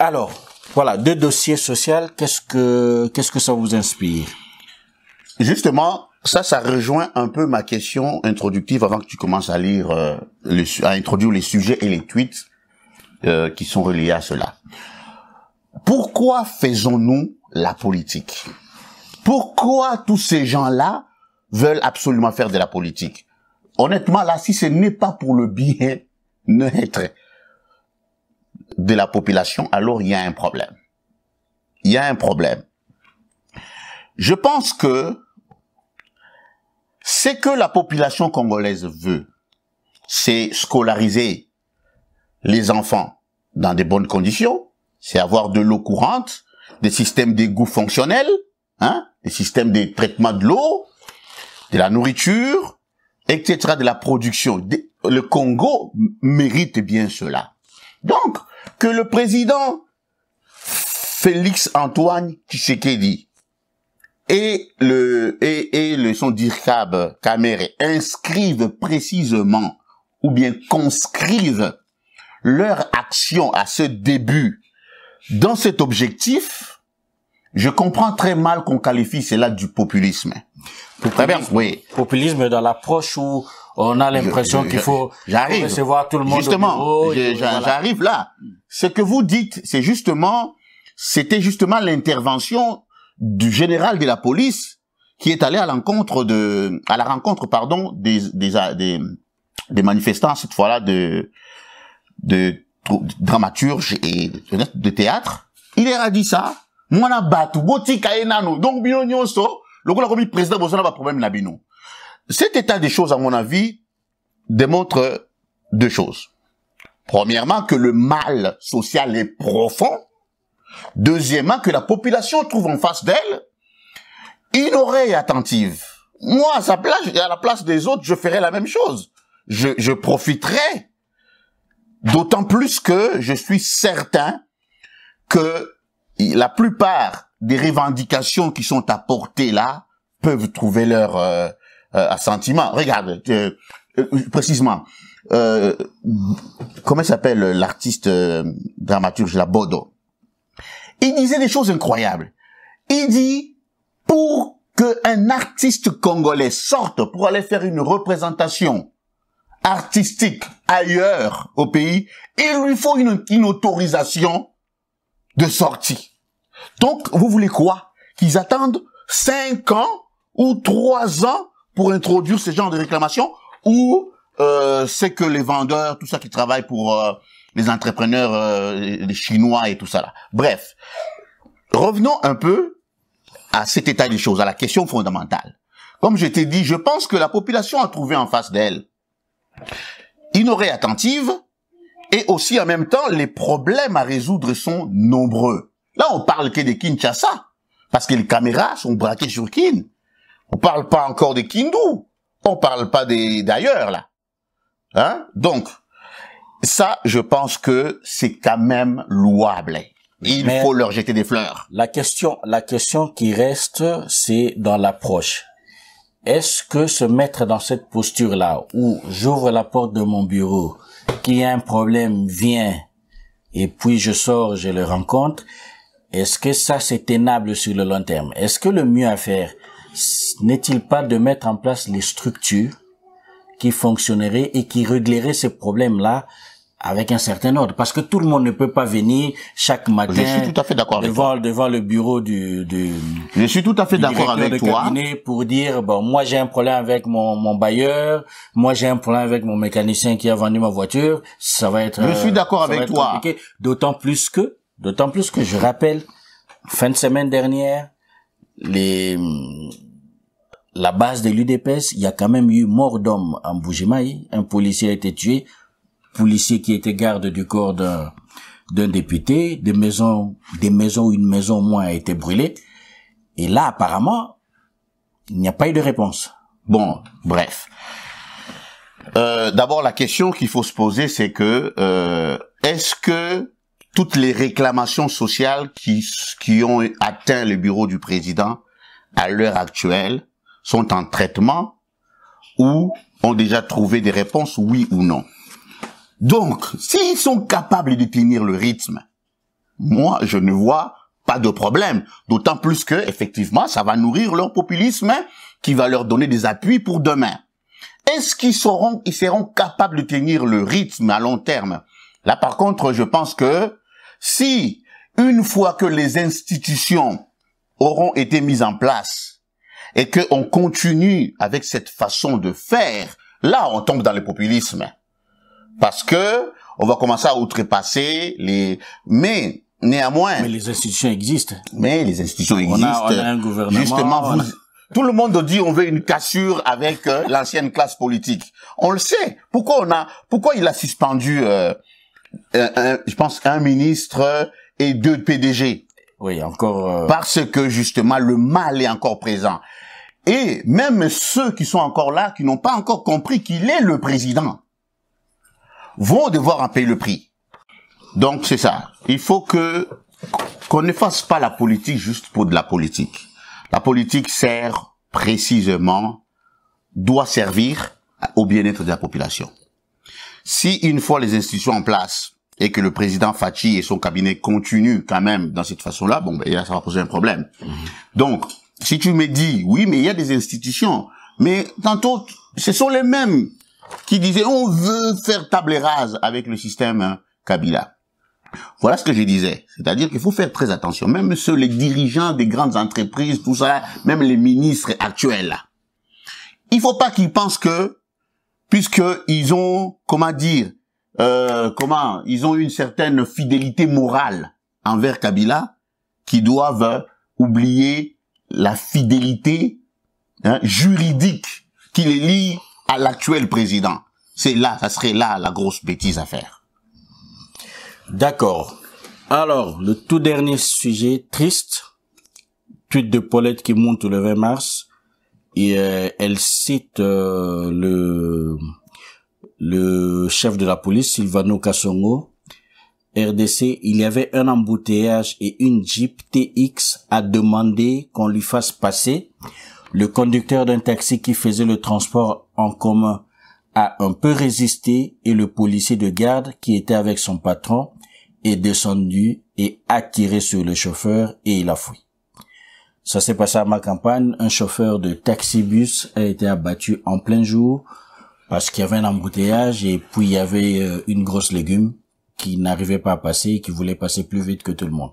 Alors, voilà, deux dossiers sociaux, qu'est-ce que, qu'est-ce que ça vous inspire? Justement, ça, ça rejoint un peu ma question introductive avant que tu commences à lire, euh, à introduire les sujets et les tweets euh, qui sont reliés à cela. Pourquoi faisons-nous la politique Pourquoi tous ces gens-là veulent absolument faire de la politique Honnêtement, là, si ce n'est pas pour le bien-être de la population, alors il y a un problème. Il y a un problème. Je pense que c'est que la population congolaise veut, c'est scolariser les enfants dans des bonnes conditions, c'est avoir de l'eau courante, des systèmes d'égouts fonctionnels, hein, des systèmes de traitement de l'eau, de la nourriture, etc., de la production. Le Congo mérite bien cela. Donc, que le président Félix Antoine Tshisekedi et le et, et le son d'Irkab Kamere inscrivent précisément ou bien conscrivent leur action à ce début dans cet objectif, je comprends très mal qu'on qualifie cela du populisme. populisme. oui. Populisme dans l'approche où on a l'impression qu'il faut j'arrive. recevoir tout le monde. Justement, j'arrive là. Ce que vous dites, c'est justement, c'était justement l'intervention du général de la police qui est allé à l'encontre de, à la rencontre, pardon, des, des, des, manifestants cette fois-là de, de, dramaturges et de théâtre. Il leur a dit ça. Moi, na batu, boti kaenano, donc bino nyonso, le gouvernement président pas de problème nabino cet état des choses, à mon avis, démontre deux choses. Premièrement, que le mal social est profond. Deuxièmement, que la population trouve en face d'elle une oreille attentive. Moi, à sa place, à la place des autres, je ferais la même chose. Je, je profiterais. D'autant plus que je suis certain que la plupart des revendications qui sont apportées là peuvent trouver leur, euh, euh, à sentiment. Regarde, euh, euh, précisément, comment s'appelle l'artiste dramaturge Labodo Il disait des choses incroyables. Il dit, pour qu'un artiste congolais sorte pour aller faire une représentation artistique ailleurs au pays, il lui faut une, une autorisation de sortie. Donc, vous voulez quoi Qu'ils attendent cinq ans ou trois ans pour introduire ce genre de réclamation ou euh, c'est que les vendeurs, tout ça qui travaillent pour euh, les entrepreneurs, euh, les Chinois et tout ça là. Bref, revenons un peu à cet état des choses, à la question fondamentale. Comme je t'ai dit, je pense que la population a trouvé en face d'elle une oreille attentive et aussi en même temps les problèmes à résoudre sont nombreux. Là, on parle que de Kinshasa parce que les caméras sont braquées sur Kin. On parle pas encore des kindous. On parle pas des d'ailleurs là. Hein? Donc ça, je pense que c'est quand même louable. Il faut leur jeter des fleurs. La question, la question qui reste, c'est dans l'approche. Est-ce que se mettre dans cette posture-là, où j'ouvre la porte de mon bureau, qui a un problème vient, et puis je sors, je le rencontre, est-ce que ça c'est tenable sur le long terme Est-ce que le mieux à faire, n'est-il pas de mettre en place les structures qui fonctionneraient et qui régleraient ces problèmes-là avec un certain ordre parce que tout le monde ne peut pas venir chaque matin je suis tout à fait d'accord devant, avec devant le bureau du, du je suis tout à fait d'accord avec toi pour dire bon moi j'ai un problème avec mon, mon bailleur moi j'ai un problème avec mon mécanicien qui a vendu ma voiture ça va être je suis d'accord euh, avec toi d'autant plus que d'autant plus que je rappelle fin de semaine dernière les, hmm, la base de l'UDPS, il y a quand même eu mort d'homme en Bougimaï. Un policier a été tué, policier qui était garde du corps d'un, député, des maisons, des maisons, une maison au moins a été brûlée. Et là, apparemment, il n'y a pas eu de réponse. Bon, bref. Euh, D'abord, la question qu'il faut se poser, c'est que euh, est-ce que toutes les réclamations sociales qui, qui ont atteint le bureau du président à l'heure actuelle sont en traitement ou ont déjà trouvé des réponses, oui ou non. Donc, s'ils sont capables de tenir le rythme, moi, je ne vois pas de problème. D'autant plus que, effectivement, ça va nourrir leur populisme qui va leur donner des appuis pour demain. Est-ce qu'ils seront, ils seront capables de tenir le rythme à long terme? Là, par contre, je pense que si, une fois que les institutions auront été mises en place et qu'on continue avec cette façon de faire, là, on tombe dans le populisme. Parce que on va commencer à outrepasser les... Mais, néanmoins... Mais les institutions existent. Mais les institutions existent. On a, un gouvernement. Justement, Tout le monde dit on veut une cassure avec euh, l'ancienne classe politique. On le sait. Pourquoi on a, pourquoi il a suspendu euh, euh, euh, je pense, un ministre et deux PDG. Oui, encore. Euh, Parce que justement, le mal est encore présent. Et même ceux qui sont encore là, qui n'ont pas encore compris qu'il est le président, vont devoir en payer le prix. Donc c'est ça. Il faut que qu'on ne fasse pas la politique juste pour de la politique. La politique sert précisément, doit servir au bien-être de la population. Si une fois les institutions en place et que le président Fachi et son cabinet continuent quand même dans cette façon-là, bon, ben, ça va poser un problème. Mhm. Donc, si tu me dis, oui, mais il y a des institutions, mais tantôt, ce sont les mêmes qui disaient, on veut faire table rase avec le système hein, Kabila. Voilà ce que je disais. C'est-à-dire qu'il faut faire très attention. Même ceux, les dirigeants des grandes entreprises, tout ça, même les ministres actuels. Il faut pas qu'ils pensent que puisque ils ont comment dire euh, comment ils ont une certaine fidélité morale envers Kabila qui doivent oublier la fidélité hein, juridique qui les lie à l'actuel président. C'est là, ça serait là la grosse bêtise à faire. D'accord. Alors, le tout dernier sujet triste, tweet de Paulette qui monte le 20 mars, et euh, elle cite euh, le le chef de la police Silvano Cassongo, RDC, il y avait un embouteillage et une Jeep TX a demandé qu'on lui fasse passer. Le conducteur d'un taxi qui faisait le transport en commun a un peu résisté et le policier de garde qui était avec son patron est descendu et a tiré sur le chauffeur et il a fui. Ça s'est passé à ma campagne. Un chauffeur de taxi-bus a été abattu en plein jour parce qu'il y avait un embouteillage et puis il y avait euh, une grosse légume qui n'arrivait pas à passer et qui voulait passer plus vite que tout le monde.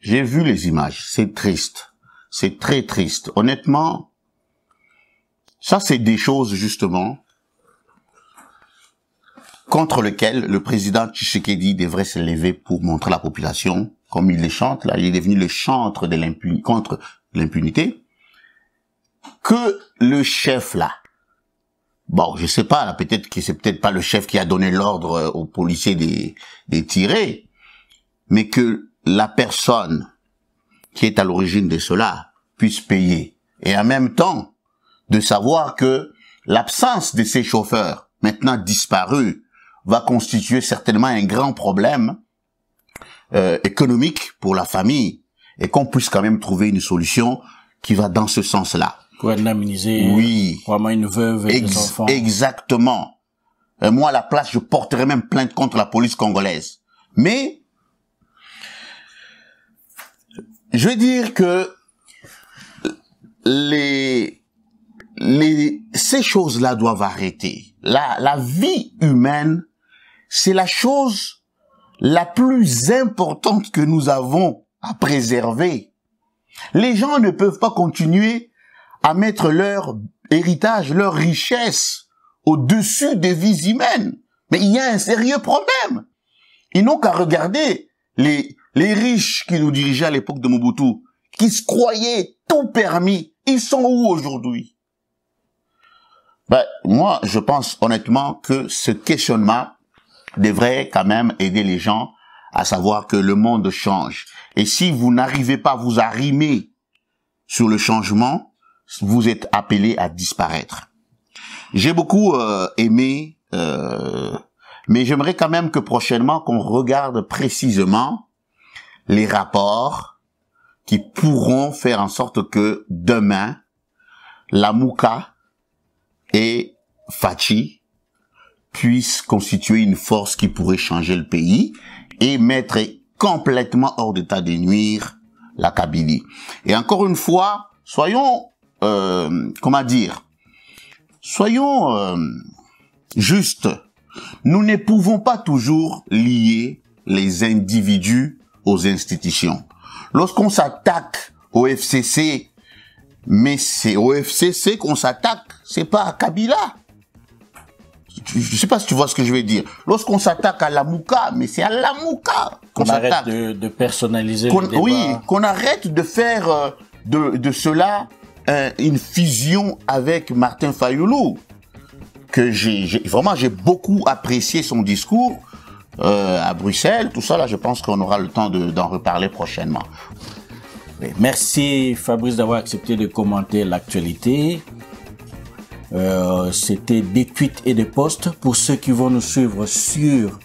J'ai vu les images. C'est triste. C'est très triste. Honnêtement, ça c'est des choses justement contre lesquelles le président Tshisekedi devrait se lever pour montrer la population comme il les chante, là, il est devenu le chantre de l'impunité, contre l'impunité, que le chef, là, bon, je sais pas, là, peut-être que c'est peut-être pas le chef qui a donné l'ordre euh, aux policiers de tirer, mais que la personne qui est à l'origine de cela puisse payer. Et en même temps, de savoir que l'absence de ces chauffeurs, maintenant disparus, va constituer certainement un grand problème euh, économique pour la famille et qu'on puisse quand même trouver une solution qui va dans ce sens-là. Pour euh, oui. vraiment une veuve et des enfants. Exactement. Euh, moi, à la place, je porterais même plainte contre la police congolaise. Mais, je veux dire que les, les, ces choses-là doivent arrêter. La, la vie humaine, c'est la chose la plus importante que nous avons à préserver. Les gens ne peuvent pas continuer à mettre leur héritage, leur richesse au-dessus des vies humaines. Mais il y a un sérieux problème. Ils n'ont qu'à regarder les, les riches qui nous dirigeaient à l'époque de Mobutu, qui se croyaient tout permis. Ils sont où aujourd'hui? Ben, moi, je pense honnêtement que ce questionnement devrait quand même aider les gens à savoir que le monde change. Et si vous n'arrivez pas à vous arrimer sur le changement, vous êtes appelé à disparaître. J'ai beaucoup euh, aimé, euh, mais j'aimerais quand même que prochainement qu'on regarde précisément les rapports qui pourront faire en sorte que demain, la Mouka et Fachi puisse constituer une force qui pourrait changer le pays et mettre complètement hors d'état de nuire la Kabylie. Et encore une fois, soyons, euh, comment dire, soyons euh, justes. Nous ne pouvons pas toujours lier les individus aux institutions. Lorsqu'on s'attaque au FCC, mais c'est au FCC qu'on s'attaque, c'est pas à Kabila je ne sais pas si tu vois ce que je veux dire. Lorsqu'on s'attaque à la mouka, mais c'est à la mouka qu'on arrête De, de personnaliser le débat. Oui, qu'on arrête de faire euh, de, cela euh, une fusion avec Martin Fayoulou. Que j'ai vraiment j'ai beaucoup apprécié son discours euh, à Bruxelles. Tout ça là, je pense qu'on aura le temps d'en reparler prochainement. Merci Fabrice d'avoir accepté de commenter l'actualité. Euh, c'était des tweets et des posts. Pour ceux qui vont nous suivre sur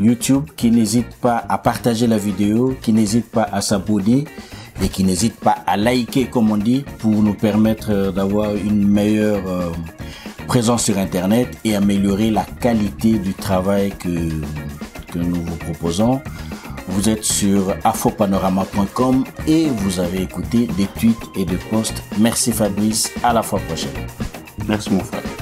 YouTube, qui n'hésitent pas à partager la vidéo, qui n'hésitent pas à s'abonner et qui n'hésitent pas à liker, comme on dit, pour nous permettre euh, d'avoir une meilleure euh, présence sur Internet et améliorer la qualité du travail que, que nous vous proposons. Vous êtes sur afopanorama.com et vous avez écouté des tweets et des posts. Merci Fabrice, à la fois prochaine. Merci mon frère.